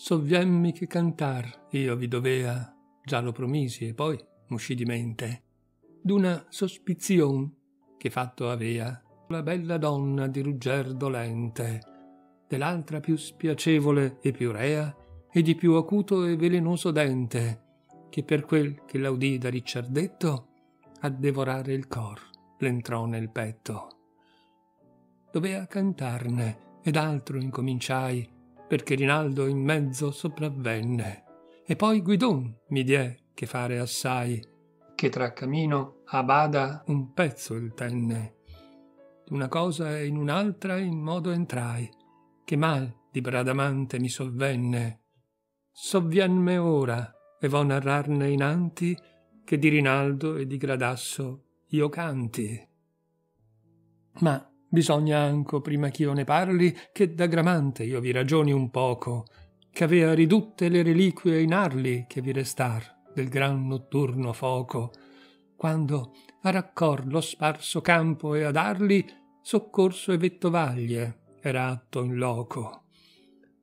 sovviemmi che cantar io vi dovea, già lo promisi e poi m'uscì di mente, d'una sospizion che fatto avea la bella donna di Rugger dolente, dell'altra più spiacevole e più rea, e di più acuto e velenoso dente, che per quel che l'audì da Ricciardetto, a devorare il cor l'entrò nel petto. Dovea cantarne, ed altro incominciai, perché Rinaldo in mezzo sopravvenne. E poi Guidon mi die che fare assai, che tra camino a bada un pezzo il tenne. Una cosa e in un'altra in modo entrai, che mal di Bradamante mi sovvenne. Sovvienme ora, e vo narrarne inanti, che di Rinaldo e di Gradasso io canti. Ma Bisogna anco, prima ch'io ne parli, che da Gramante io vi ragioni un poco, che avea ridutte le reliquie in arli che vi restar del gran notturno foco, quando a raccor lo sparso campo e ad arli soccorso e vettovaglie era atto in loco.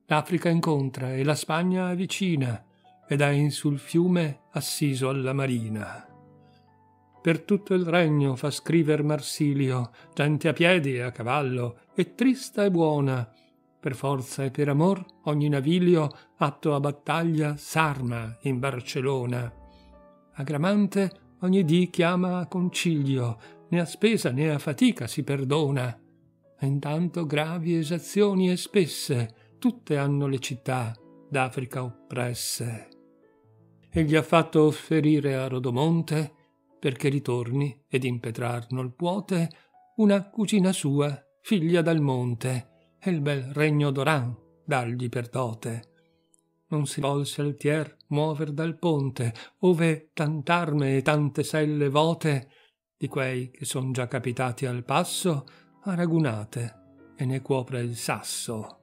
L'Africa incontra e la Spagna avvicina ed è in sul fiume assiso alla marina per tutto il regno fa scriver marsilio gente a piedi e a cavallo e trista e buona per forza e per amor ogni navilio atto a battaglia s'arma in barcellona agramante ogni dì chiama a concilio né a spesa né a fatica si perdona e intanto gravi esazioni e spesse tutte hanno le città d'africa oppresse egli ha fatto offerire a rodomonte perché ritorni ed impetrar nol puote una cugina sua, figlia dal monte, e il bel regno d'Oran dargli per dote. Non si volse Altier muover dal ponte, ove tant'arme e tante selle vote, di quei che son già capitati al passo, a ragunate e ne cuopre il sasso.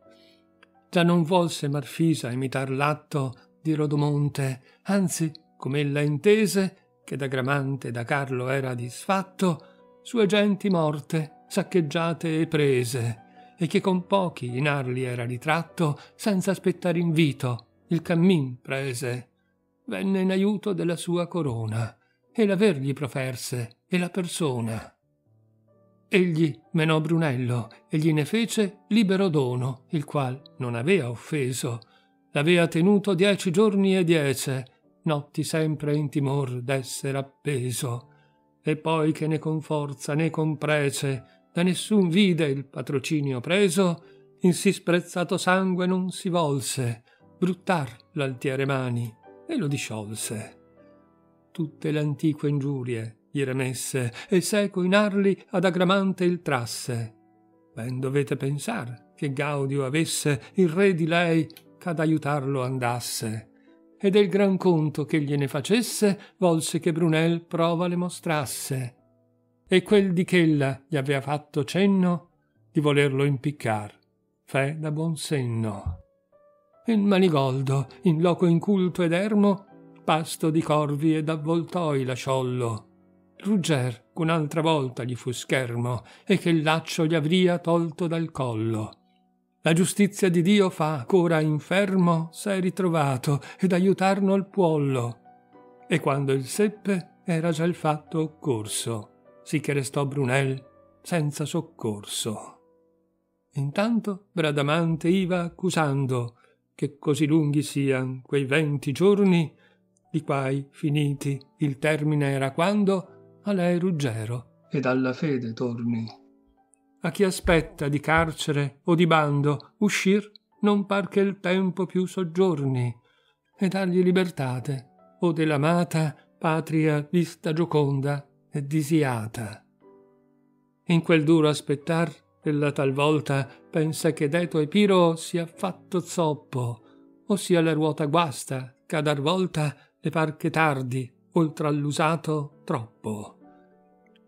Già non volse Marfisa imitar l'atto di Rodomonte, anzi, com'ella intese, che da Gramante da Carlo era disfatto, sue genti morte, saccheggiate e prese, e che con pochi in Arli era ritratto, senza aspettare invito, il cammin prese. Venne in aiuto della sua corona, e l'avergli proferse, e la persona egli menò Brunello e gli ne fece libero dono, il qual non avea offeso. L'avea tenuto dieci giorni e diece, notti sempre in timor d'esser appeso e poi che né con forza né con prece da nessun vide il patrocinio preso in si sprezzato sangue non si volse bruttar l'altiere mani e lo disciolse tutte le antiche ingiurie gli remesse e seco in arli ad agramante il trasse ben dovete pensar che gaudio avesse il re di lei ch'ad aiutarlo andasse e del gran conto che gliene facesse volse che brunel prova le mostrasse e quel di ch'ella gli aveva fatto cenno di volerlo impiccar fe da buon senno il manigoldo in loco inculto ed ermo pasto di corvi ed avvoltoi lasciollo rugger ch'un'altra volta gli fu schermo e che il laccio gli avria tolto dal collo la giustizia di Dio fa ch'ora infermo sei ritrovato ed aiutarno al puollo. E quando il seppe era già il fatto occorso, sì che restò Brunel senza soccorso. Intanto Bradamante iva accusando che così lunghi sian quei venti giorni, di quai finiti il termine era quando a lei Ruggero ed alla fede torni a chi aspetta di carcere o di bando uscir non par che il tempo più soggiorni e dargli libertate o dell'amata patria vista gioconda e disiata in quel duro aspettar ella talvolta pensa che deto e piro sia fatto zoppo o sia la ruota guasta che a dar volta le par che tardi oltre all'usato troppo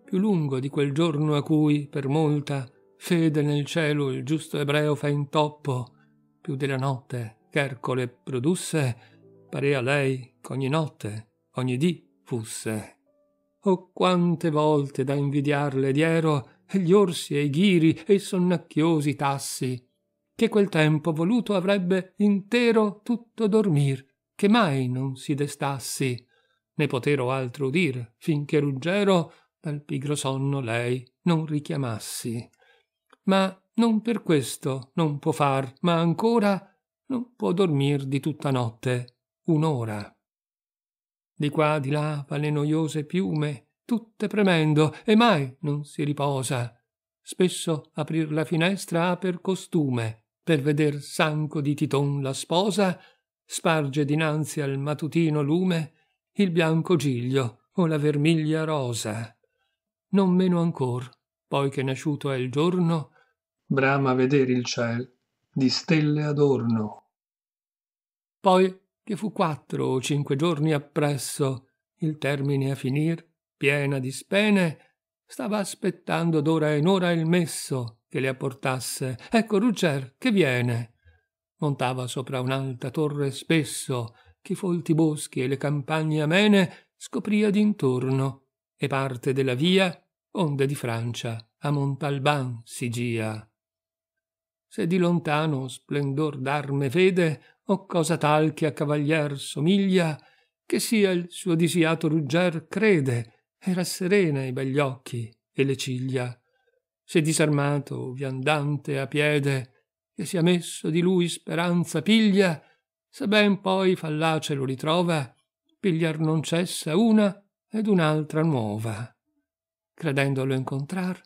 più lungo di quel giorno a cui, per molta, fede nel cielo il giusto ebreo fa intoppo, più della notte che Ercole produsse, parea lei ch'ogni notte, ogni dì fusse. Oh quante volte da invidiarle diero e gli orsi e i ghiri e i sonnacchiosi tassi, che quel tempo voluto avrebbe intero tutto dormir, che mai non si destassi, né potero altro udir, finché ruggero dal pigro sonno lei non richiamassi ma non per questo non può far ma ancora non può dormir di tutta notte un'ora di qua di là va le noiose piume tutte premendo e mai non si riposa spesso aprir la finestra ha per costume per veder sanco di titon la sposa sparge dinanzi al matutino lume il bianco giglio o la vermiglia rosa non meno ancor poi che nasciuto è il giorno brama vedere il ciel di stelle adorno poi che fu quattro o cinque giorni appresso il termine a finir piena di spene stava aspettando d'ora in ora il messo che le apportasse ecco Ruccer che viene montava sopra un'alta torre spesso che folti boschi e le campagne amene scopria d'intorno e parte della via onde di Francia a Montalban si gia. Se di lontano splendor d'arme vede o cosa tal che a cavalier somiglia, che sia il suo disiato rugger crede e rasserena i begli occhi e le ciglia. Se disarmato viandante a piede che sia messo di lui speranza piglia, se ben poi fallace lo ritrova, pigliar non cessa una ed un'altra nuova. Credendolo incontrar,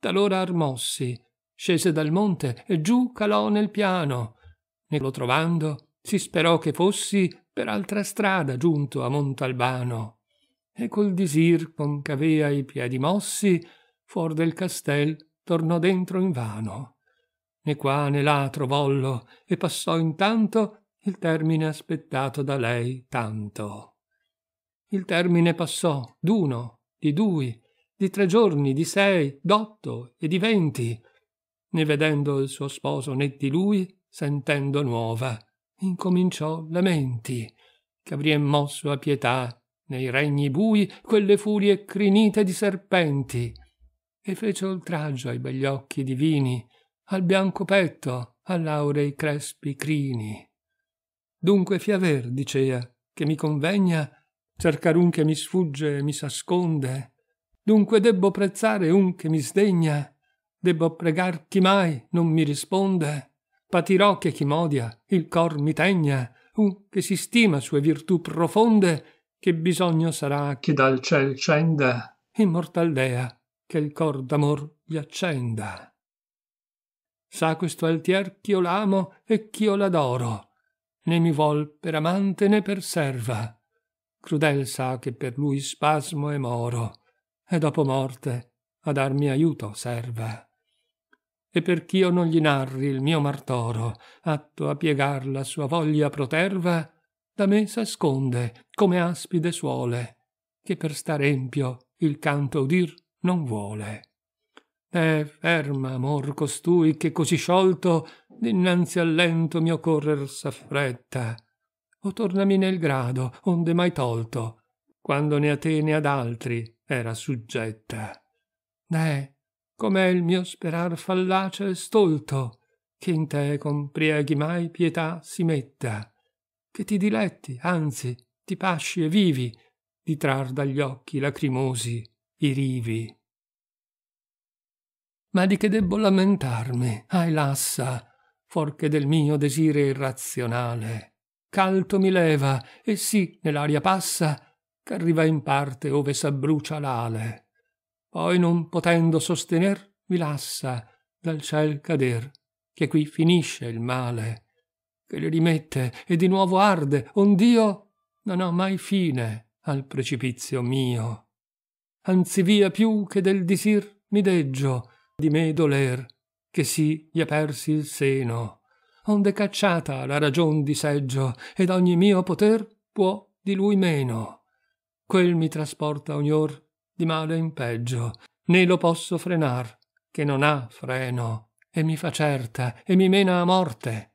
talora armossi, scese dal monte e giù calò nel piano, Ne lo trovando si sperò che fossi per altra strada giunto a Montalbano, e col disir con ch'avea i piedi mossi, fuor del castel tornò dentro in vano. Né qua né là trovollo, e passò intanto il termine aspettato da lei tanto. Il termine passò d'uno, di due, di tre giorni, di sei, d'otto e di venti, né vedendo il suo sposo né di lui, sentendo nuova, incominciò lamenti, che avrien mosso a pietà nei regni bui quelle furie crinite di serpenti, e fece oltraggio ai begli occhi divini, al bianco petto, all'aurei crespi crini. Dunque fiaver, dicea, che mi convegna cercar un che mi sfugge e mi s'asconde. Dunque debbo prezzare un che mi sdegna, debbo pregar chi mai non mi risponde. Patirò che chi m'odia il cor mi tegna, un che si stima sue virtù profonde, che bisogno sarà che dal ciel scenda, immortal dea, che il cor d'amor gli accenda. Sa questo altier ch'io l'amo e ch'io l'adoro, né mi vuol per amante né per serva, crudel sa che per lui spasmo e moro, e dopo morte a darmi aiuto serva E perch'io non gli narri il mio martoro, atto a piegar la sua voglia proterva, da me s'asconde come aspide suole, che per star empio il canto udir non vuole. Eh, ferma, amor, costui che così sciolto, dinanzi al lento mio correr s'affretta, o tornami nel grado onde mai tolto quando né a te né ad altri era suggetta né com'è il mio sperar fallace e stolto che in te con prieghi mai pietà si metta che ti diletti anzi ti pasci e vivi di trar dagli occhi lacrimosi i rivi ma di che debbo lamentarmi ahi lassa fuorché del mio desire irrazionale calto mi leva e sì nell'aria passa ch'arriva in parte ove s'abbrucia l'ale poi non potendo sostener mi lassa dal ciel cader che qui finisce il male che le rimette e di nuovo arde ond'io non ho mai fine al precipizio mio anzi via più che del disir mi deggio di me doler che sì gli apersi il seno onde cacciata la ragion di seggio ed ogni mio poter può di lui meno quel mi trasporta ognor di male in peggio né lo posso frenar che non ha freno e mi fa certa e mi mena a morte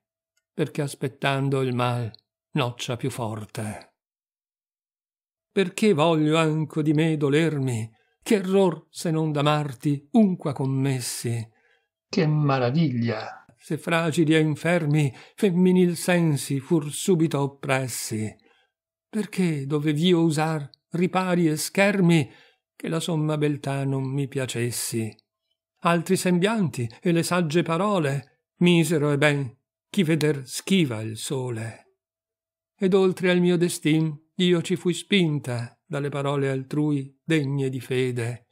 perché aspettando il mal noccia più forte perché voglio anco di me dolermi che error se non d'amarti unqua commessi che maraviglia se fragili e infermi femminil sensi fur subito oppressi perché dovev'io usar ripari e schermi che la somma beltà non mi piacessi altri sembianti e le sagge parole misero e ben chi veder schiva il sole ed oltre al mio destin io ci fui spinta dalle parole altrui degne di fede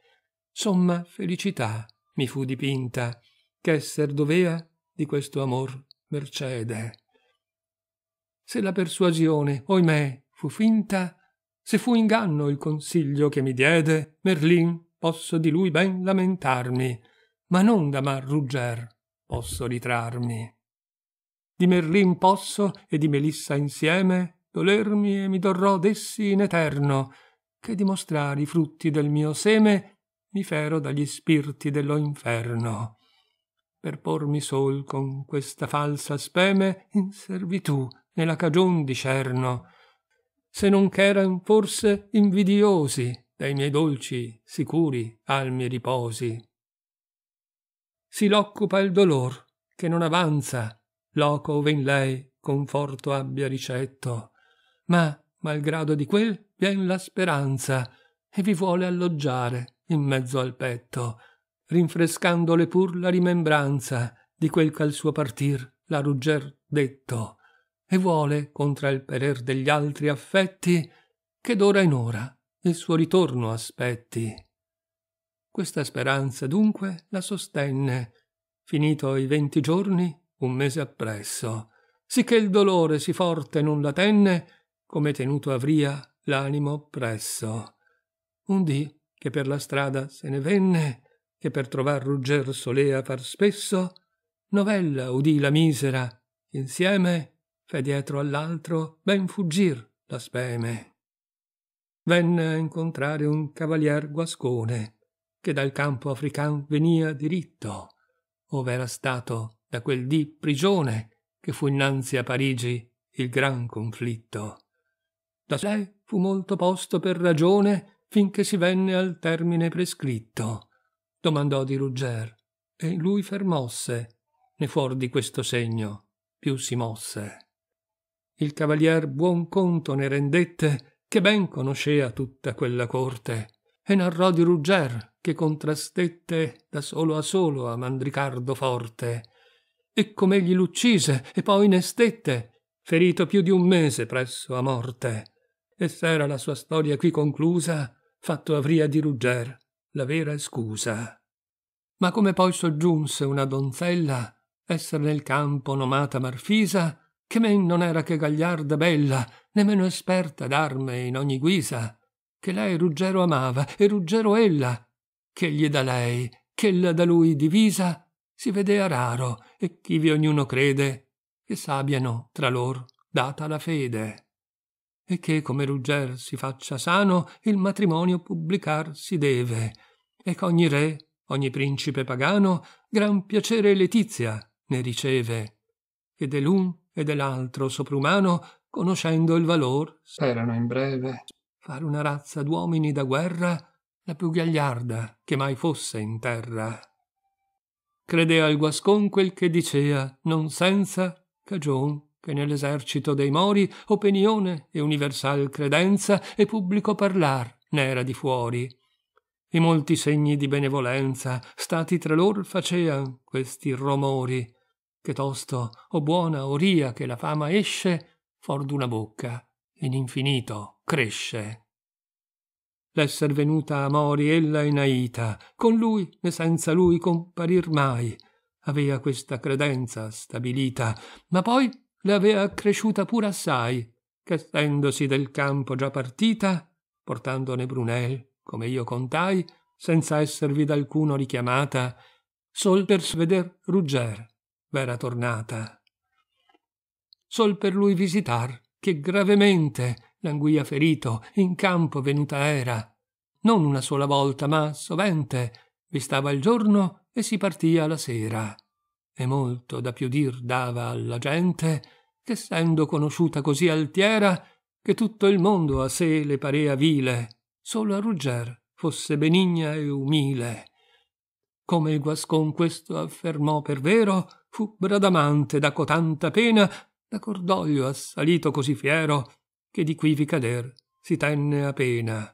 somma felicità mi fu dipinta ch'esser dovea di questo amor mercede. Se la persuasione, oimè, fu finta, se fu inganno il consiglio che mi diede, Merlin posso di lui ben lamentarmi, ma non da Marrugger posso ritrarmi. Di Merlin posso e di Melissa insieme dolermi e mi dorrò d'essi in eterno, che dimostrare i frutti del mio seme mi fero dagli spirti dello inferno per pormi sol con questa falsa speme in servitù nella cagion di cerno se non ch'eran forse invidiosi dei miei dolci sicuri almi riposi si l'occupa il dolor che non avanza loco ove in lei conforto abbia ricetto ma malgrado di quel vien la speranza e vi vuole alloggiare in mezzo al petto rinfrescandole pur la rimembranza di quel che al suo partir la Rugger detto, e vuole, contra il perer degli altri affetti, che d'ora in ora il suo ritorno aspetti. Questa speranza dunque la sostenne, finito i venti giorni, un mese appresso, sicché il dolore si forte non la tenne, come tenuto avria l'animo oppresso. Un dì che per la strada se ne venne, che per trovar rugger solea far spesso novella udì la misera insieme fe dietro all'altro ben fuggir la speme venne a incontrare un cavalier guascone che dal campo african venia diritto ove era stato da quel dì prigione che fu innanzi a parigi il gran conflitto da sé fu molto posto per ragione finché si venne al termine prescritto domandò di Rugger, e lui fermosse, né fuor di questo segno più si mosse. Il cavalier buon conto ne rendette che ben conoscea tutta quella corte, e narrò di Rugger che contrastette da solo a solo a Mandricardo forte, e com'egli l'uccise e poi ne stette, ferito più di un mese presso a morte. E s'era la sua storia qui conclusa, fatto avria di Rugger la vera scusa. Ma come poi soggiunse una donzella, essere nel campo nomata Marfisa, che men non era che gagliarda bella, nemmeno esperta d'arme in ogni guisa, che lei Ruggero amava e Ruggero ella, che gli da lei, ch'ella da lui divisa, si vedea raro e chivi ognuno crede, che s'abbiano tra lor data la fede e che come Rugger si faccia sano il matrimonio pubblicar si deve e ch'ogni re ogni principe pagano gran piacere e letizia ne riceve e dell'un e dell'altro soprumano conoscendo il valor sperano in breve far una razza d'uomini da guerra la più gagliarda che mai fosse in terra credea il guascon quel che dicea non senza cagion che nell'esercito dei mori opinione e universal credenza e pubblico parlar n'era di fuori I molti segni di benevolenza stati tra lor facean questi romori che tosto o buona o ria che la fama esce for d'una bocca in infinito cresce l'esser venuta a mori ella in aita con lui né senza lui comparir mai avea questa credenza stabilita ma poi le avea accresciuta pur assai che essendosi del campo già partita portandone Brunel come io contai senza esservi d'alcuno richiamata sol per sveder Rugger v'era tornata sol per lui visitar che gravemente l'anguia ferito in campo venuta era non una sola volta ma sovente vi stava il giorno e si partia la sera e molto da più dir dava alla gente che sendo conosciuta così altiera che tutto il mondo a sé le parea vile solo a rugger fosse benigna e umile come il guascon questo affermò per vero fu bradamante da cotanta pena da cordoglio assalito così fiero che di quivi cader si tenne a pena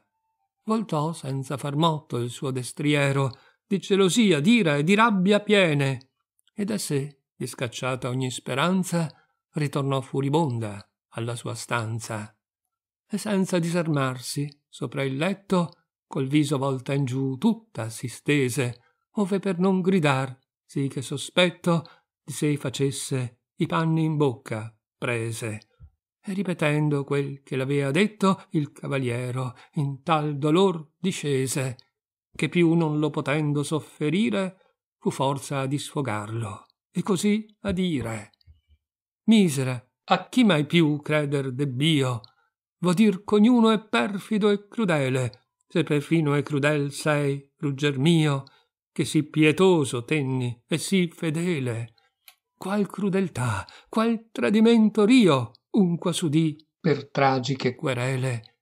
voltò senza far motto il suo destriero di gelosia d'ira e di rabbia piene e da sé, discacciata ogni speranza, ritornò furibonda alla sua stanza e senza disarmarsi sopra il letto col viso volta in giù tutta si stese ove per non gridar sì che sospetto di sé facesse i panni in bocca prese e ripetendo quel che l'avea detto il cavaliero in tal dolor discese che più non lo potendo sofferire fu forza di sfogarlo e così a dire misera a chi mai più creder debbio vo dir cognuno è perfido e crudele se perfino e crudel sei rugger mio che sì pietoso tenni e sì fedele qual crudeltà qual tradimento rio unqua s'udì per tragiche querele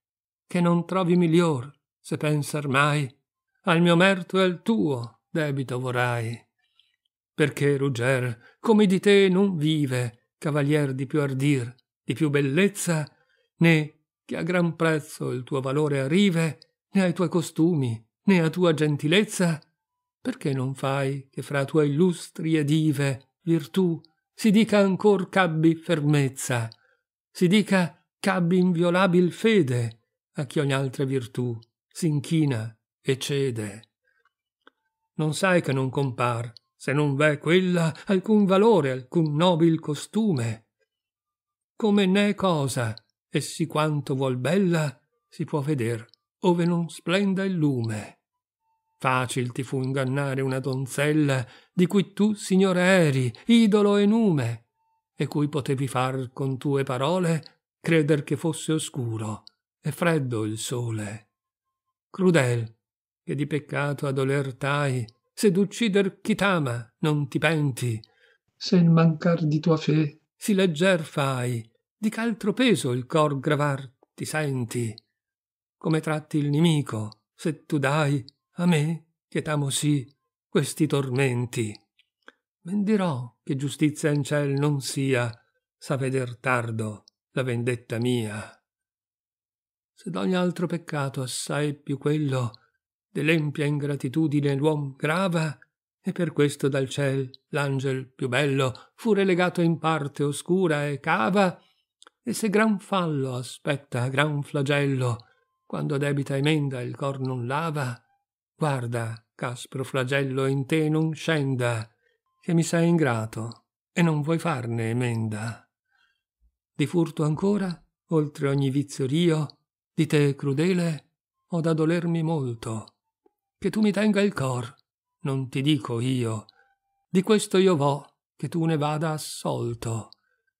che non trovi miglior se pensar mai al mio merto e al tuo debito vorrai perché Ruger, come di te non vive, cavalier di più ardir, di più bellezza, né che a gran prezzo il tuo valore arrive, né ai tuoi costumi, né a tua gentilezza, perché non fai che fra tuoi illustri e dive virtù si dica ancor c'abbi fermezza, si dica c'abbi inviolabil fede a chi ogni altra virtù s'inchina e cede non sai che non compar se non v'è quella alcun valore alcun nobil costume come n'è cosa e si quanto vuol bella si può veder ove non splenda il lume facil ti fu ingannare una donzella di cui tu signore eri idolo e nume e cui potevi far con tue parole creder che fosse oscuro e freddo il sole crudel che di peccato adolertai se d'uccider chi t'ama non ti penti se n mancar di tua fe si legger fai di ch'altro peso il cor gravar ti senti come tratti il nemico se tu dai a me che t'amo sì questi tormenti men dirò che giustizia in ciel non sia sa veder tardo la vendetta mia se d'ogni altro peccato assai più quello dell'empia ingratitudine l'uom grava e per questo dal ciel l'angel più bello fu relegato in parte oscura e cava e se gran fallo aspetta gran flagello quando debita emenda il cor non lava guarda caspro flagello in te non scenda che mi sei ingrato e non vuoi farne emenda di furto ancora oltre ogni vizio rio di te crudele ho da dolermi molto che tu mi tenga il cor, non ti dico io. Di questo io vo, che tu ne vada assolto.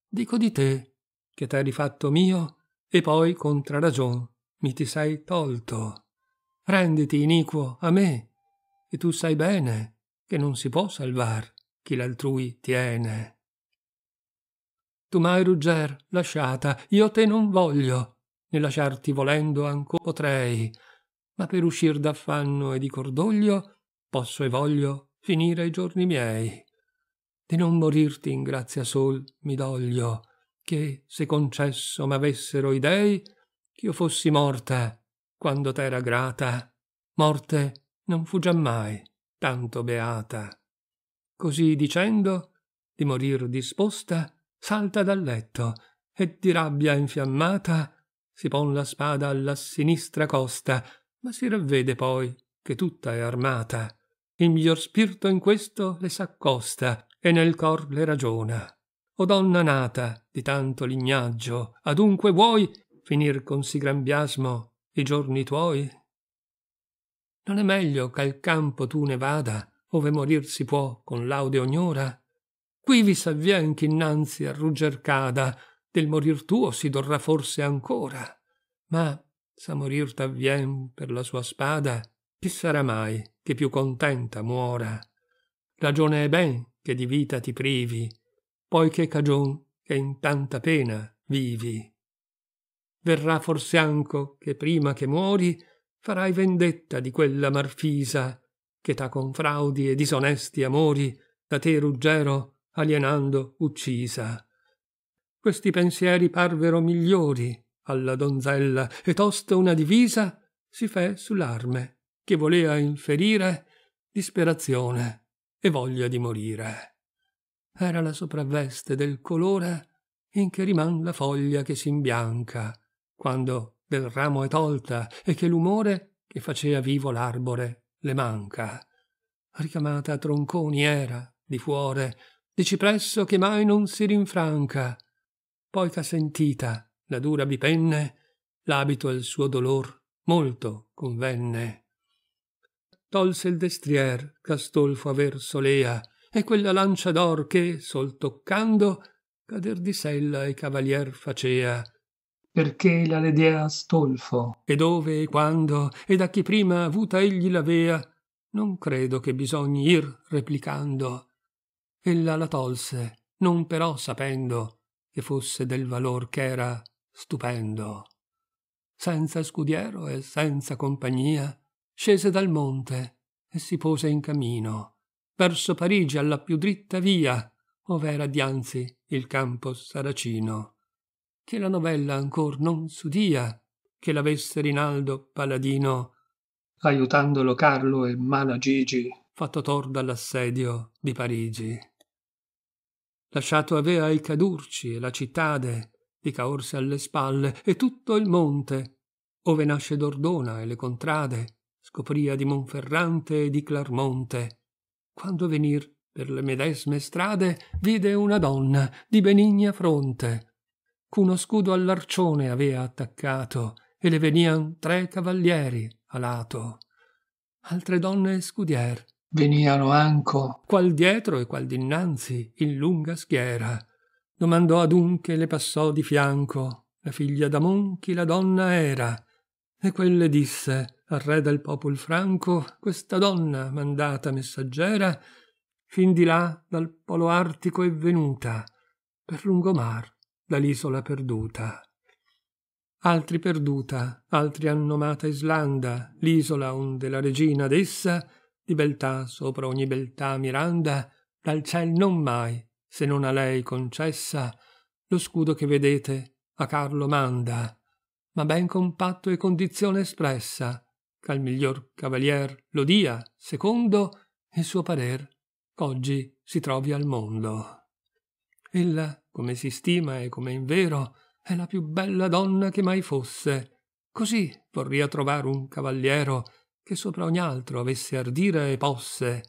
Dico di te, che t'hai rifatto mio, e poi contra ragion mi ti sei tolto. Renditi iniquo a me, e tu sai bene che non si può salvar chi l'altrui tiene. Tu m'hai rugger lasciata, io te non voglio, né lasciarti volendo ancor potrei, ma per uscir d'affanno e di cordoglio posso e voglio finire i giorni miei. Di non morirti in grazia sol mi doglio, che, se concesso m'avessero i dei, ch'io fossi morta, quando t'era grata, morte non fu giammai tanto beata. Così dicendo, di morir disposta, salta dal letto, e di rabbia infiammata si pon la spada alla sinistra costa ma si ravvede poi che tutta è armata. Il miglior spirito in questo le s'accosta e nel cor le ragiona. O donna nata di tanto lignaggio, adunque vuoi finir con sì gran biasmo i giorni tuoi? Non è meglio ch'al campo tu ne vada, ove morir si può con laude ognora? Quivi s'avvien innanzi a rugger cada, del morir tuo si dorrà forse ancora. Ma sa morir t'avvien per la sua spada chi sarà mai che più contenta muora ragione è ben che di vita ti privi poiché cagion che in tanta pena vivi verrà forse anco che prima che muori farai vendetta di quella marfisa che t'ha con fraudi e disonesti amori da te ruggero alienando uccisa questi pensieri parvero migliori alla donzella e tosto una divisa si fe sull'arme che volea inferire disperazione e voglia di morire era la sopravveste del colore in che riman la foglia che s'imbianca quando del ramo è tolta e che l'umore che facea vivo l'arbore le manca ricamata a tronconi era di fuore di cipresso che mai non si rinfranca poi ch'a sentita la dura bipenne, l'abito al suo dolor molto convenne. Tolse il destrier Castolfo aver solea, e quella lancia d'or che, sol toccando, cader di sella e cavalier facea. Perché la ledea Astolfo? E dove e quando, e da chi prima avuta egli l'avea, non credo che bisogni ir replicando. Ella la tolse, non però sapendo che fosse del valor ch'era stupendo. Senza scudiero e senza compagnia, scese dal monte e si pose in cammino, verso Parigi alla più dritta via, ov'era dianzi il campo saracino. Che la novella ancor non s'udia, che l'avesse Rinaldo Paladino, aiutandolo Carlo e Mala Gigi, fatto tor dall'assedio di Parigi. Lasciato avea i cadurci e la cittade, di Caorse alle spalle e tutto il monte, ove nasce Dordona e le contrade, scopria di Monferrante e di Clarmonte. Quando venir per le medesme strade, vide una donna di benigna fronte, ch'uno scudo all'arcione avea attaccato, e le venian tre cavalieri a lato. Altre donne e scudier veniano anco, qual dietro e qual dinanzi, in lunga schiera, domandò adunche le passò di fianco la figlia da monchi la donna era e quelle disse al re del popol franco questa donna mandata messaggera fin di là dal polo artico è venuta per lungomar dall'isola perduta altri perduta altri hanno nomata islanda l'isola onde la regina d'essa di beltà sopra ogni beltà miranda dal ciel non mai se non a lei concessa, lo scudo che vedete a Carlo manda, ma ben con patto e condizione espressa, che al miglior cavalier lo dia, secondo il suo parer, ch'oggi si trovi al mondo. Ella, come si stima e come in vero, è la più bella donna che mai fosse, così vorria trovar un cavaliero che sopra ogni altro avesse ardire e posse,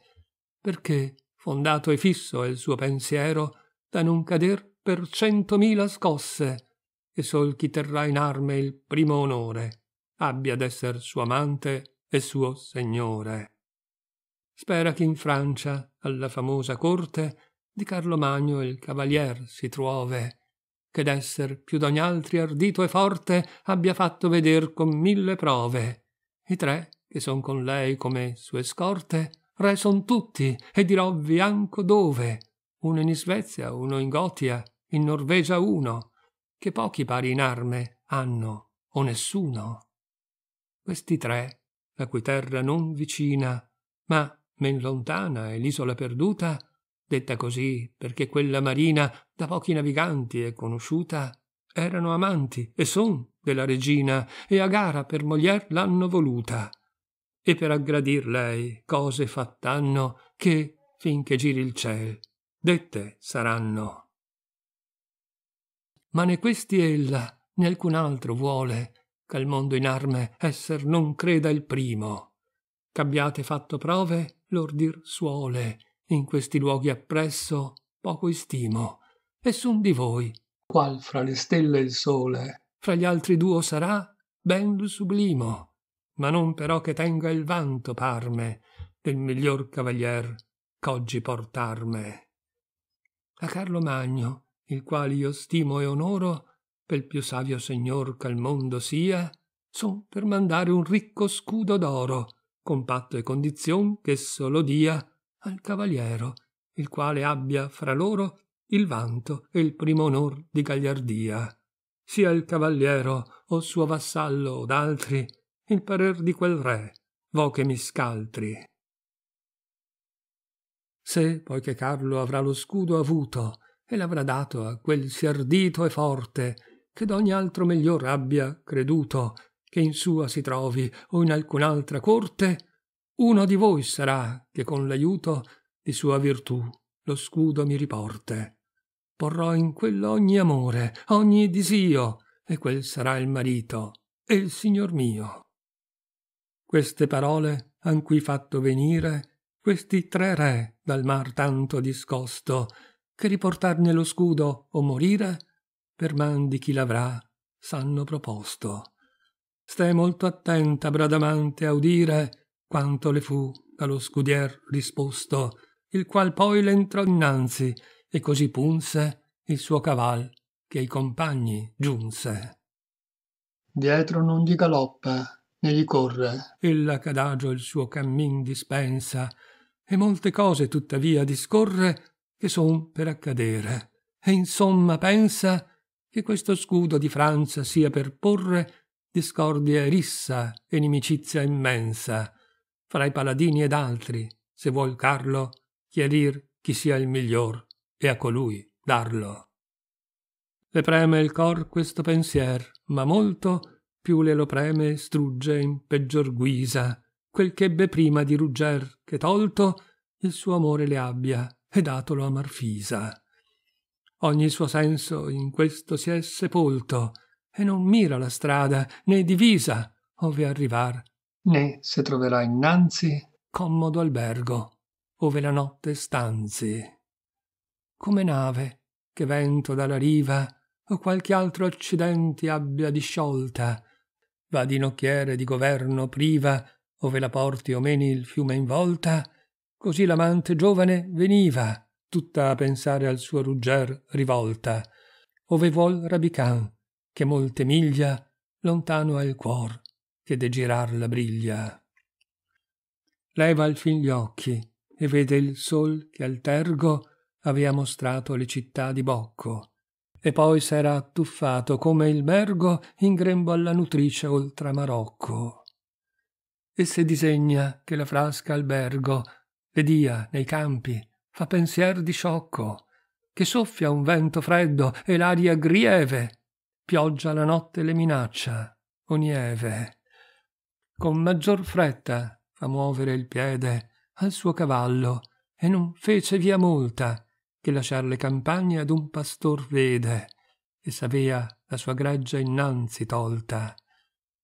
perché fondato e fisso è il suo pensiero da non cader per centomila scosse e sol chi terrà in arme il primo onore abbia d'esser suo amante e suo segnore spera che in francia alla famosa corte di carlo magno il cavalier si truove che d'esser più d'ogni altri ardito e forte abbia fatto veder con mille prove i tre che son con lei come sue scorte re son tutti e dirovvi anco dove uno in Svezia uno in Gotia in Norvegia uno che pochi pari in arme hanno o nessuno questi tre la cui terra non vicina ma men lontana è l'isola perduta detta così perché quella marina da pochi naviganti è conosciuta erano amanti e son della regina e a gara per moglier l'hanno voluta e per aggradir lei cose fattanno che finché giri il ciel dette saranno ma né questi ella né alcun altro vuole ch'al mondo in arme esser non creda il primo ch'abbiate fatto prove lor dir suole in questi luoghi appresso poco istimo e sun di voi qual fra le stelle e il sole fra gli altri duo sarà ben lu sublimo ma non però che tenga il vanto parme del miglior cavalier ch'oggi portarme a Carlo Magno il quale io stimo e onoro pel più savio signor ch'al mondo sia son per mandare un ricco scudo d'oro con patto e condizion ch'esso lo dia al cavaliero il quale abbia fra loro il vanto e il primo onor di gagliardia sia il cavaliero o suo vassallo o d'altri il parer di quel re vo che mi scaltri se poi che carlo avrà lo scudo avuto e l'avrà dato a quel fiardito e forte che d'ogni altro miglior abbia creduto che in sua si trovi o in alcun'altra corte uno di voi sarà che con l'aiuto di sua virtù lo scudo mi riporte porrò in quello ogni amore ogni disio e quel sarà il marito e il signor mio queste parole han qui fatto venire questi tre re dal mar tanto discosto che riportarne lo scudo o morire per man di chi l'avrà s'hanno proposto stai molto attenta bradamante a udire quanto le fu dallo scudier risposto il qual poi le entrò innanzi e così punse il suo caval che i compagni giunse dietro non di galoppa egli corre. Ella ch'adagio il suo cammin dispensa, e molte cose tuttavia discorre che son per accadere, e insomma pensa che questo scudo di Francia sia per porre discordia e rissa e nimicizia immensa, fra i paladini ed altri, se vuol Carlo, chiarir chi sia il miglior e a colui darlo. Le preme il cor questo pensier, ma molto più le lo preme strugge in peggior guisa quel ch'ebbe prima di rugger che tolto il suo amore le abbia e datolo a marfisa ogni suo senso in questo si è sepolto e non mira la strada né divisa ove arrivar né se troverà innanzi commodo albergo ove la notte stanzi come nave che vento dalla riva o qualche altro accidenti abbia disciolta va di nocchiere di governo priva, ove la porti o meni il fiume in volta, così l'amante giovane veniva, tutta a pensare al suo rugger rivolta, ove vuol Rabican, che molte miglia, lontano è il cuor, che de girar la briglia. Leva alfin gli occhi, e vede il sol che al tergo avea mostrato le città di Bocco, e poi s'era attuffato come il mergo in grembo alla nutrice oltramarocco. E se disegna che la frasca albergo bergo le dia nei campi, fa pensier di sciocco, che soffia un vento freddo e l'aria grieve, pioggia la notte le minaccia, o nieve. Con maggior fretta fa muovere il piede al suo cavallo e non fece via molta, che lasciar le campagne ad un pastor vede e s'avea la sua greggia innanzi tolta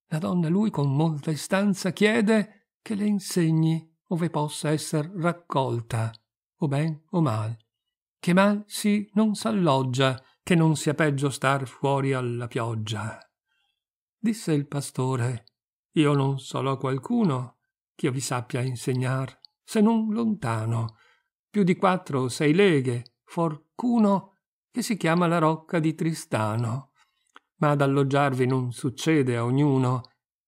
la donna lui con molta istanza chiede che le insegni ove possa esser raccolta o ben o mal che mal si non s'alloggia che non sia peggio star fuori alla pioggia disse il pastore io non solo a qualcuno ch'io vi sappia insegnar se non lontano più di quattro o sei leghe, forcuno che si chiama la Rocca di Tristano. Ma ad alloggiarvi non succede a ognuno,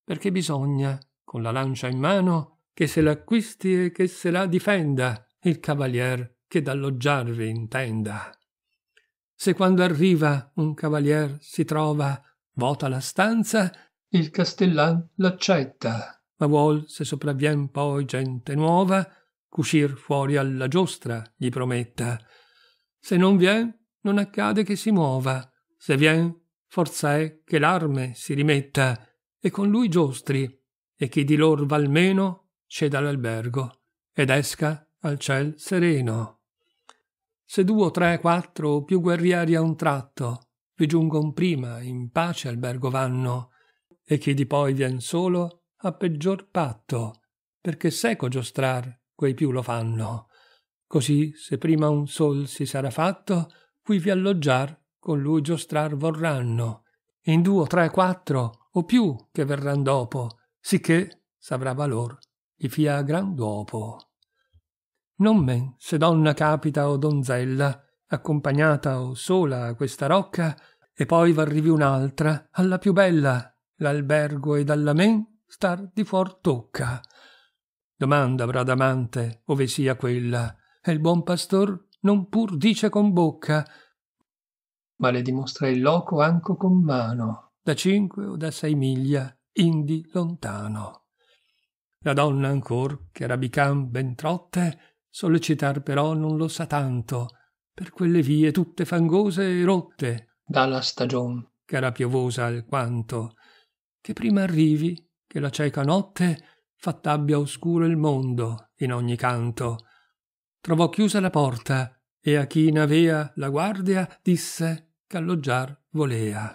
perché bisogna, con la lancia in mano, che se l'acquisti e che se la difenda il cavalier che d'alloggiarvi intenda. Se quando arriva un cavalier si trova vota la stanza, il castellan l'accetta, ma vuol, se sopravvien poi gente nuova, Cuscir fuori alla giostra gli prometta. Se non vien, non accade che si muova. Se vien, forza è che l'arme si rimetta e con lui giostri, e chi di lor val meno ceda l'albergo ed esca al ciel sereno. Se due tre, quattro o più guerrieri a un tratto vi giungon prima, in pace albergo vanno, e chi di poi vien solo a peggior patto, perché seco giostrar quei più lo fanno. Così, se prima un sol si sarà fatto, quivi alloggiar con lui giostrar vorranno, in due, tre, quattro o più che verran dopo, sicché s'avrà valor, gli fia gran dopo. Non men, se donna capita o donzella, accompagnata o sola a questa rocca, e poi v'arrivi un'altra, alla più bella, l'albergo ed alla men star di fuor tocca. Domanda, Bradamante, ove sia quella, e il buon pastor non pur dice con bocca, ma le dimostra il loco anco con mano, da cinque o da sei miglia, indi lontano. La donna ancor, che rabican ben trotte, sollecitar però non lo sa tanto, per quelle vie tutte fangose e rotte, dalla stagion, ch'era piovosa alquanto, che prima arrivi, che la cieca notte, fatt'abbia oscuro il mondo in ogni canto. Trovò chiusa la porta e a chi n'avea la guardia disse ch'alloggiar volea.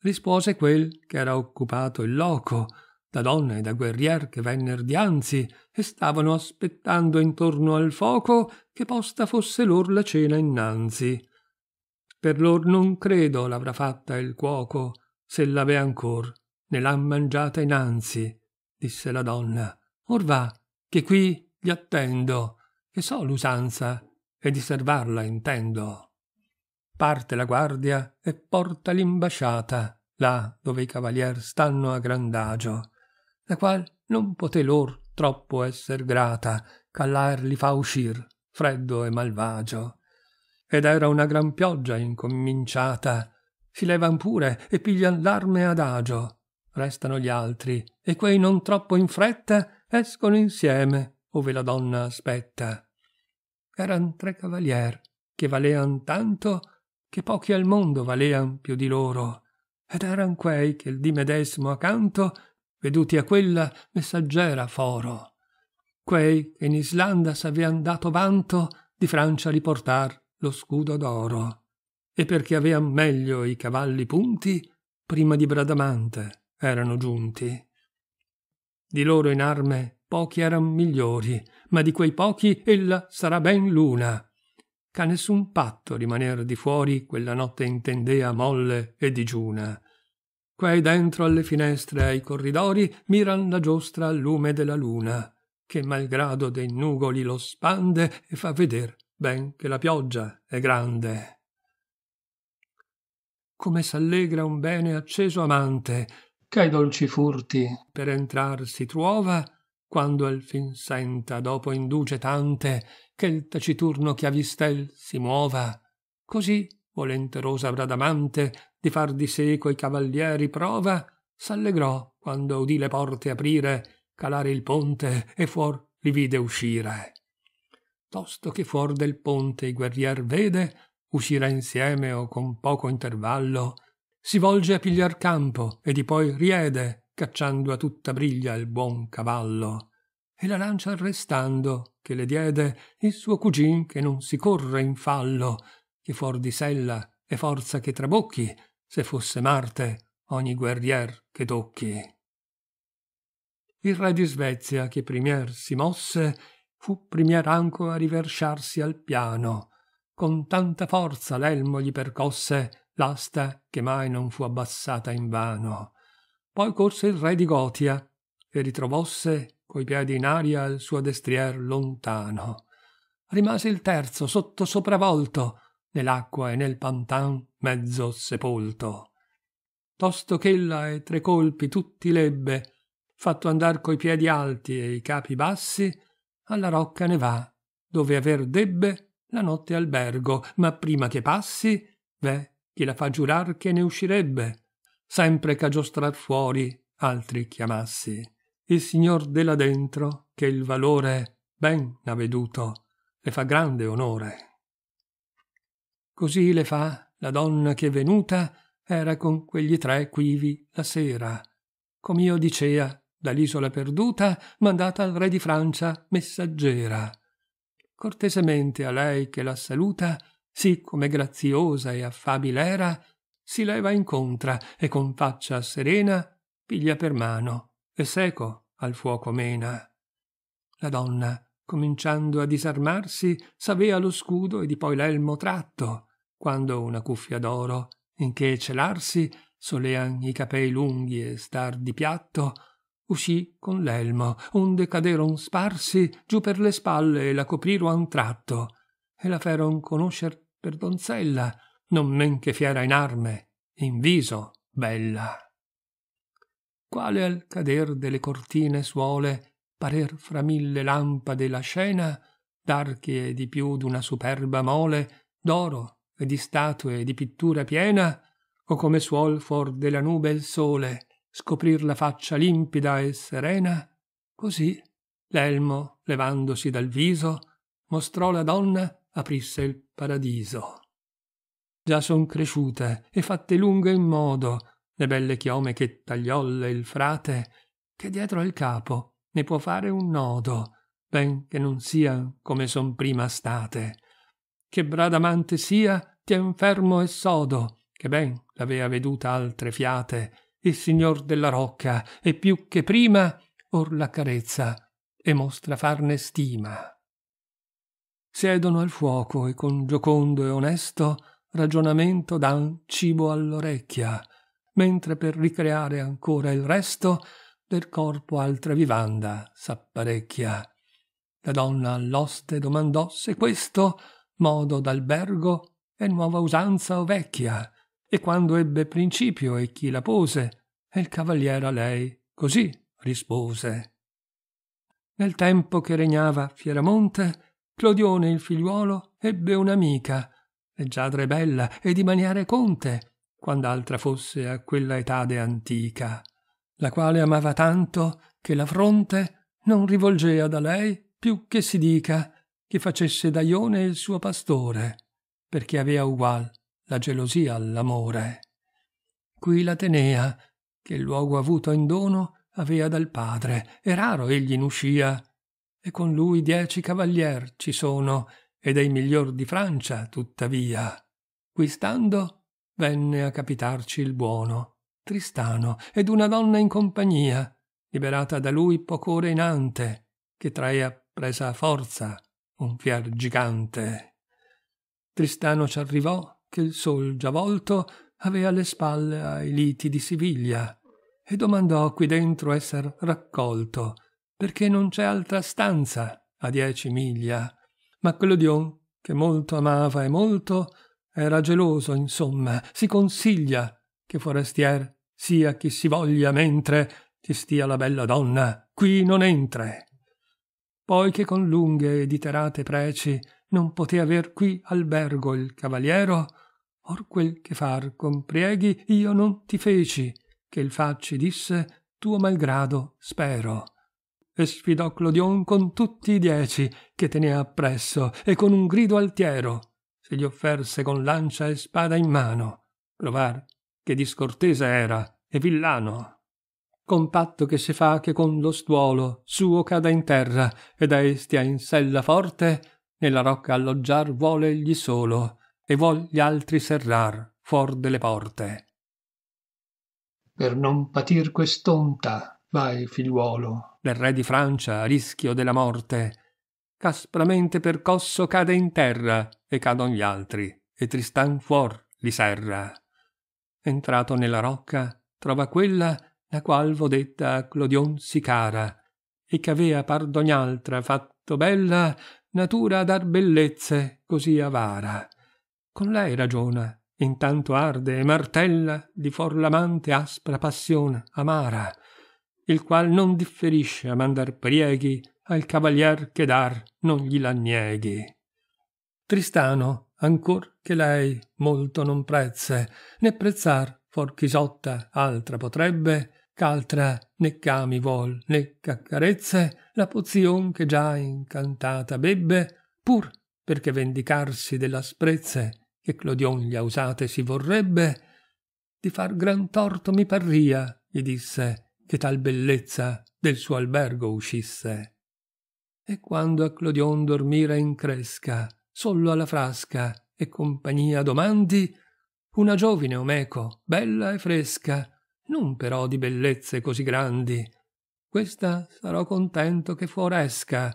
Rispose quel che era occupato il loco, da donne e da guerrier che venner dianzi e stavano aspettando intorno al foco che posta fosse lor la cena innanzi. Per lor non credo l'avrà fatta il cuoco, se l'avea ancor, ne l'ha mangiata innanzi disse la donna. Or va, che qui gli attendo, che so l'usanza, e di servarla intendo. Parte la guardia e porta l'imbasciata, là dove i cavalier stanno a grandagio, la qual non poté lor troppo esser grata, ch'allar li fa uscir, freddo e malvagio. Ed era una gran pioggia incominciata, si levan pure e piglian l'arme ad agio, restano gli altri e quei non troppo in fretta escono insieme ove la donna aspetta eran tre cavalier che valean tanto che pochi al mondo valean più di loro ed eran quei che il di medesimo accanto veduti a quella messaggera foro quei che in islanda s'avean dato vanto di francia riportar lo scudo d'oro e perché avean meglio i cavalli punti prima di bradamante erano giunti. Di loro in arme pochi eran migliori, ma di quei pochi ella sarà ben l'una. Ch'a nessun patto rimaner di fuori quella notte intendea molle e digiuna. Quei dentro alle finestre e ai corridori miran la giostra al lume della luna, che malgrado dei nugoli lo spande e fa veder ben che la pioggia è grande. Come s'allegra un bene acceso amante, che dolci furti per entrar si truova quando el fin senta dopo induce tante che il taciturno chiavistel si muova così volenterosa bradamante di far di sé coi cavalieri prova s'allegrò quando udì le porte aprire calare il ponte e fuor li vide uscire tosto che fuor del ponte i guerrier vede uscirà insieme o con poco intervallo si volge a pigliar campo e di poi riede, cacciando a tutta briglia il buon cavallo. E la lancia arrestando, che le diede il suo cugin che non si corre in fallo, che fuor di sella e forza che trabocchi, se fosse Marte ogni guerrier che tocchi. Il re di Svezia, che primier si mosse, fu primier anco a riversarsi al piano. Con tanta forza l'elmo gli percosse l'asta che mai non fu abbassata in vano. Poi corse il re di Gotia e ritrovosse coi piedi in aria il suo destrier lontano. Rimase il terzo sotto sopravolto nell'acqua e nel pantan mezzo sepolto. Tosto ch'ella e tre colpi tutti lebbe, fatto andar coi piedi alti e i capi bassi, alla rocca ne va, dove aver debbe la notte albergo, ma prima che passi, v'è gliela fa giurar che ne uscirebbe, sempre che a giostrar fuori altri chiamassi. Il signor de là dentro, che il valore ben ha veduto, le fa grande onore. Così le fa la donna che è venuta, era con quegli tre quivi la sera, come io dicea, dall'isola perduta, mandata al re di Francia messaggera. Cortesemente a lei che la saluta, come graziosa e affabile era, si leva incontra e con faccia serena piglia per mano e seco al fuoco mena. La donna, cominciando a disarmarsi, s'avea lo scudo e di poi l'elmo tratto, quando una cuffia d'oro, in che celarsi, solean i capei lunghi e star di piatto, uscì con l'elmo, onde caderon sparsi giù per le spalle e la coprirono a un tratto, e la feron conoscer per donzella non men che fiera in arme in viso bella quale al cader delle cortine suole parer fra mille lampade la scena d'archi e di più d'una superba mole d'oro e di statue e di pittura piena o come suol fuor della nube il sole scoprir la faccia limpida e serena così l'elmo levandosi dal viso mostrò la donna aprisse il paradiso. Già son cresciute e fatte lunghe in modo le belle chiome che tagliolle il frate, che dietro al capo ne può fare un nodo, ben che non sia come son prima state. Che bradamante sia, tien fermo e sodo, che ben l'avea veduta altre fiate, il signor della rocca, e più che prima or la carezza e mostra farne stima siedono al fuoco e con giocondo e onesto ragionamento dan cibo all'orecchia, mentre per ricreare ancora il resto del corpo altra vivanda s'apparecchia. La donna all'oste domandò se questo modo d'albergo è nuova usanza o vecchia, e quando ebbe principio e chi la pose, e il cavaliere a lei così rispose. Nel tempo che regnava Fieramonte, Clodione il figliuolo ebbe un'amica, leggiadra e bella, e di maniere conte, quand'altra fosse a quella etade antica, la quale amava tanto che la fronte non rivolgea da lei più che si dica che facesse da Ione il suo pastore, perché avea ugual la gelosia all'amore. Qui l'Atenea, che il luogo avuto in dono, avea dal padre, e raro egli n'uscia e con lui dieci cavalier ci sono, e dei miglior di Francia, tuttavia. Qui stando, venne a capitarci il buono, Tristano, ed una donna in compagnia, liberata da lui poc'ore inante, che traea presa a forza un fier gigante. Tristano ci arrivò, che il sol già volto avea le spalle ai liti di Siviglia, e domandò qui dentro esser raccolto, perché non c'è altra stanza a dieci miglia. Ma quello Dion, che molto amava e molto, era geloso, insomma, si consiglia che forestier sia chi si voglia mentre ci stia la bella donna, qui non entre. Poi che con lunghe e diterate preci non poté aver qui albergo il cavaliero, or quel che far con prieghi io non ti feci, che il facci disse tuo malgrado spero e sfidò Clodion con tutti i dieci che tenea appresso e con un grido altiero se gli offerse con lancia e spada in mano provar che discortese era e villano compatto che si fa che con lo stuolo suo cada in terra ed estia in sella forte nella rocca alloggiar vuole egli solo e vuol gli altri serrar fuor delle porte per non patir quest'onta Vai, figliuolo. Del re di Francia, a rischio della morte. Caspramente percosso cade in terra e cadon gli altri, e Tristan fuor li serra. Entrato nella rocca, trova quella la qual vodetta a Clodion si cara, e che avea par d'ogni altra fatto bella natura dar bellezze così avara. Con lei ragiona, intanto arde e martella di for l'amante aspra passione amara il qual non differisce a mandar prieghi al cavalier che dar non gli la nieghi. Tristano, ancor che lei molto non prezze, né prezzar for Chisotta altra potrebbe, ch'altra né cami vuol né caccarezze, la pozion che già incantata bebbe, pur perché vendicarsi della sprezze che Clodion gli ha usate si vorrebbe, di far gran torto mi parria, gli disse, che tal bellezza del suo albergo uscisse. E quando a Clodion dormire in cresca, solo alla frasca e compagnia domandi, una giovine omeco, bella e fresca, non però di bellezze così grandi. Questa sarò contento che fuoresca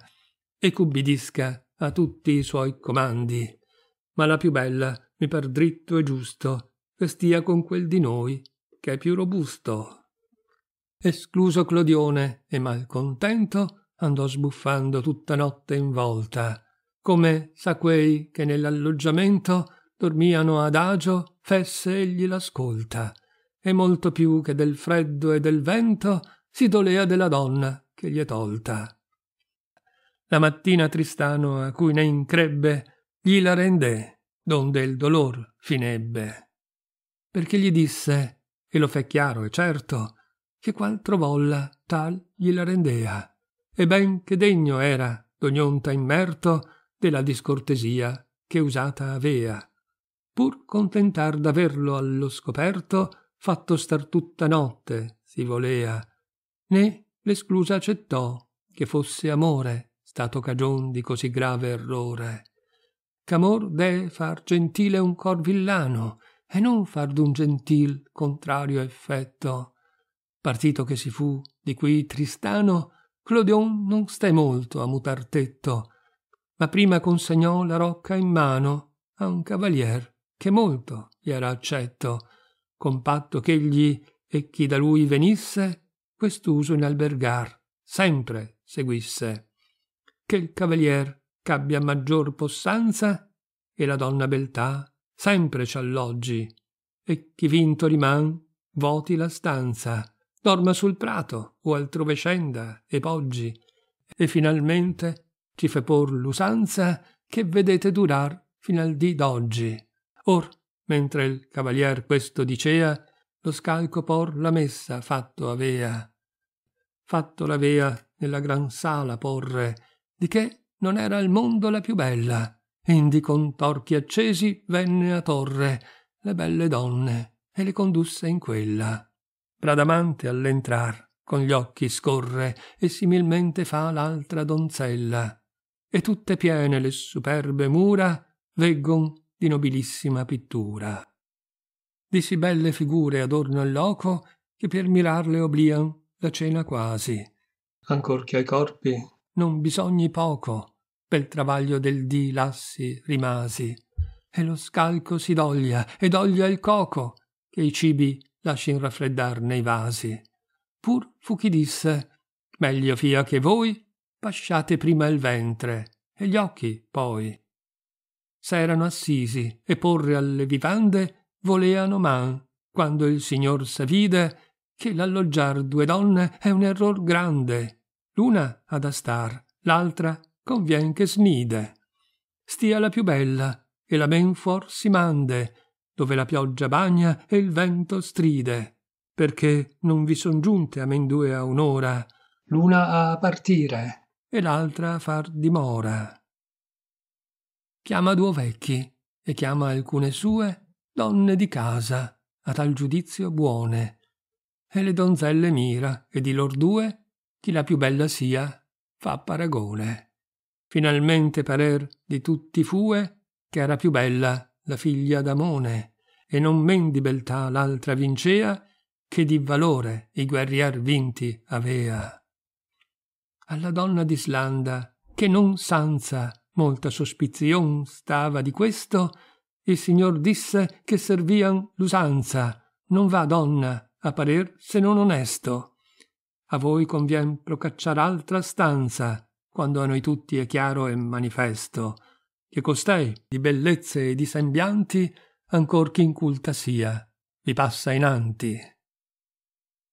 e cubbidisca a tutti i suoi comandi. Ma la più bella mi per dritto e giusto, che stia con quel di noi che è più robusto escluso Clodione, e malcontento andò sbuffando tutta notte in volta, come sa quei che nell'alloggiamento dormiano adagio, fesse egli l'ascolta, e molto più che del freddo e del vento si dolea della donna che gli è tolta. La mattina Tristano, a cui ne increbbe, gli la rende, donde il dolor finebbe. Perché gli disse, e lo fe chiaro e certo, che qualtro volla tal gliela rendea e ben che degno era d'ognonta immerto della discortesia che usata avea pur contentar d'averlo allo scoperto fatto star tutta notte si volea né l'esclusa accettò che fosse amore stato cagion di così grave errore ch'amor dee far gentile un cor villano e non far d'un gentil contrario effetto partito che si fu, di qui Tristano Clodion non stai molto a mutar tetto, ma prima consegnò la rocca in mano a un cavalier che molto gli era accetto, compatto ch'egli e chi da lui venisse, quest'uso in albergar sempre seguisse. Che il cavalier ch'abbia maggior possanza e la donna beltà sempre ci alloggi, e chi vinto riman voti la stanza dorma sul prato o altrove scenda e poggi, e finalmente ci fe por l'usanza che vedete durar fino al dì d'oggi. Or, mentre il cavalier questo dicea, lo scalco por la messa fatto avea. Fatto l'avea nella gran sala porre, di che non era al mondo la più bella, indi con torchi accesi venne a torre le belle donne e le condusse in quella Bradamante all'entrar con gli occhi scorre e similmente fa l'altra donzella e tutte piene le superbe mura veggon di nobilissima pittura di sì belle figure adorno il loco che per mirarle oblian la cena quasi ancor che ai corpi non bisogni poco pel travaglio del dì lassi rimasi e lo scalco si doglia e doglia il coco che i cibi lasci raffreddar nei vasi. Pur fu chi disse Meglio fia che voi pasciate prima il ventre e gli occhi poi. S'erano assisi e porre alle vivande voleano man, quando il signor s'avide che l'alloggiar due donne è un error grande. L'una ad astar, l'altra convien che snide. Stia la più bella e la men fuor si mande, dove la pioggia bagna e il vento stride perché non vi son giunte amendue a un'ora l'una a partire e l'altra a far dimora chiama due vecchi e chiama alcune sue donne di casa a tal giudizio buone e le donzelle mira e di lor due chi la più bella sia fa paragone finalmente parer di tutti fue che era più bella la figlia d'Amone, e non men di beltà l'altra vincea, che di valore i guerrier vinti avea. Alla donna d'Islanda, che non sanza molta sospizion stava di questo, il signor disse che servian l'usanza, non va donna a parer se non onesto. A voi convien procacciar altra stanza, quando a noi tutti è chiaro e manifesto che costei di bellezze e di sembianti ancor chi inculta sia vi passa inanti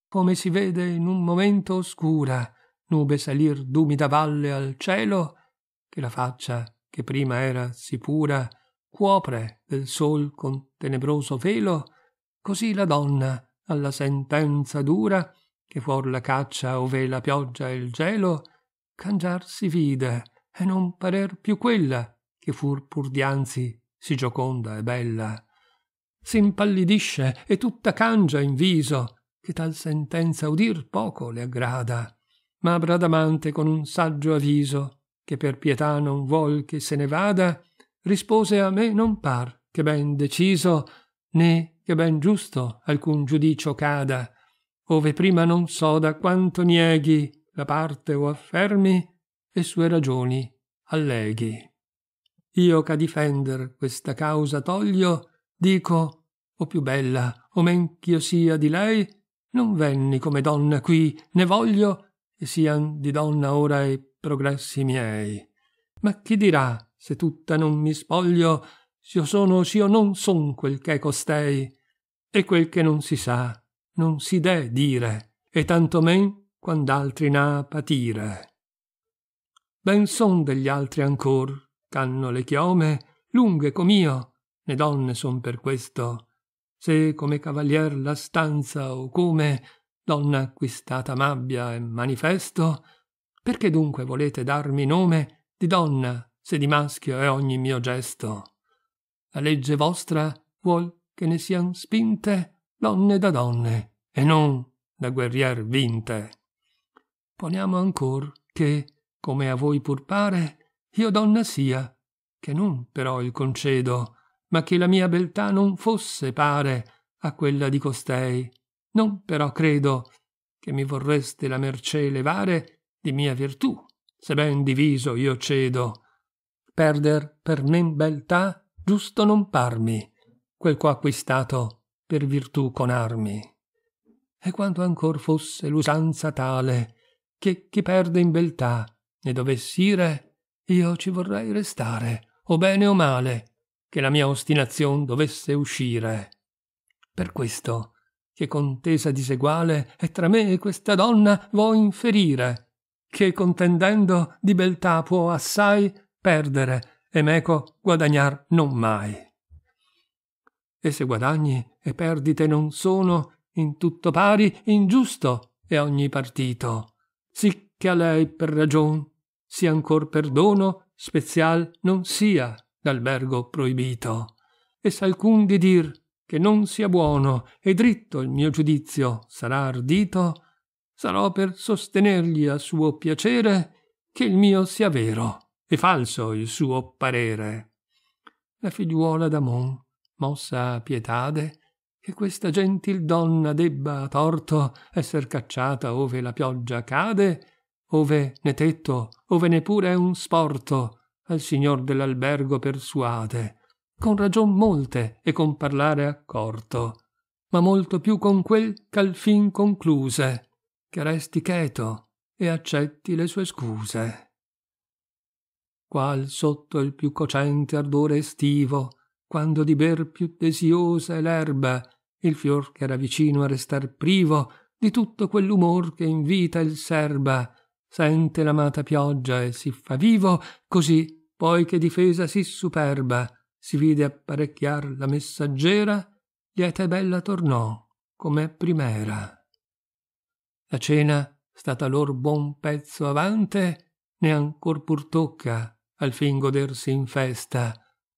come si vede in un momento oscura nube salir d'umida valle al cielo che la faccia che prima era sì pura cuopre del sol con tenebroso velo così la donna alla sentenza dura che fuor la caccia ove la pioggia e il gelo cangiar si vide e non parer più quella che fur pur dianzi si gioconda e bella s'impallidisce e tutta cangia in viso che tal sentenza udir poco le aggrada ma bradamante con un saggio avviso, che per pietà non vuol che se ne vada rispose a me non par che ben deciso né che ben giusto alcun giudicio cada ove prima non soda quanto nieghi la parte o affermi e sue ragioni alleghi io ch'a difender questa causa toglio dico o più bella o men ch'io sia di lei non venni come donna qui né voglio e sian di donna ora i progressi miei ma chi dirà se tutta non mi spoglio s'io sono o s'io non son quel ch'è costei e quel che non si sa non si dè dire e tanto men quand'altri n'ha patire ben son degli altri ancor Canno le chiome lunghe com'io, né donne son per questo. Se come cavalier la stanza o come donna acquistata m'abbia e manifesto, perché dunque volete darmi nome di donna se di maschio è ogni mio gesto? La legge vostra vuol che ne sian spinte donne da donne e non da guerrier vinte. Poniamo ancor che, come a voi pur pare, io donna sia che non però il concedo ma che la mia beltà non fosse pare a quella di costei non però credo che mi vorreste la mercè levare di mia virtù se ben diviso io cedo perder per men beltà giusto non parmi quel ch'ho acquistato per virtù con armi e quanto ancor fosse l'usanza tale che chi perde in beltà ne ire io ci vorrei restare, o bene o male, che la mia ostinazione dovesse uscire. Per questo, che contesa diseguale è tra me e questa donna vo inferire, che contendendo di beltà può assai perdere e meco guadagnar non mai. E se guadagni e perdite non sono, in tutto pari, ingiusto è ogni partito, sicché a lei per ragion si ancor perdono spezial non sia d'albergo proibito e s'alcun di dir che non sia buono e dritto il mio giudizio sarà ardito sarò per sostenergli a suo piacere che il mio sia vero e falso il suo parere la figliuola d'amon mossa a pietade che questa gentil donna debba a torto esser cacciata ove la pioggia cade ove ne tetto, ove ne pure un sporto, al signor dell'albergo persuade, con ragion molte e con parlare accorto, ma molto più con quel ch'al fin concluse, che resti cheto e accetti le sue scuse. Qual sotto il più cocente ardore estivo, quando di ber più desiosa è l'erba, il fior ch'era vicino a restar privo di tutto quell'umor che in vita il serba, sente l'amata pioggia e si fa vivo così poi che difesa si superba si vide apparecchiar la messaggera lieta e bella tornò come prim'era la cena stata lor buon pezzo avante ne ancor pur tocca al fin godersi in festa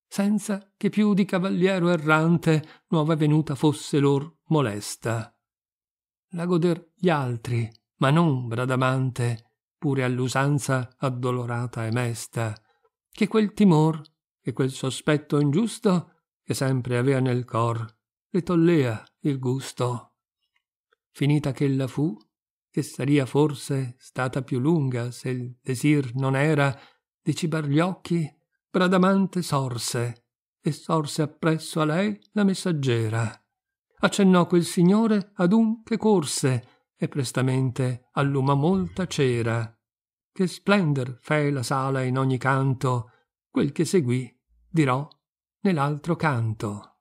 senza che più di cavaliero errante nuova venuta fosse lor molesta la goder gli altri ma non bradamante pure all'usanza addolorata e mesta, che quel timor e quel sospetto ingiusto che sempre avea nel cor le tollea il gusto. Finita ch'ella fu, che saria forse stata più lunga se il desir non era di cibar gli occhi, Bradamante sorse e sorse appresso a lei la messaggera. Accennò quel signore ad un che corse e prestamente alluma molta cera che splender fe la sala in ogni canto quel che seguì dirò nell'altro canto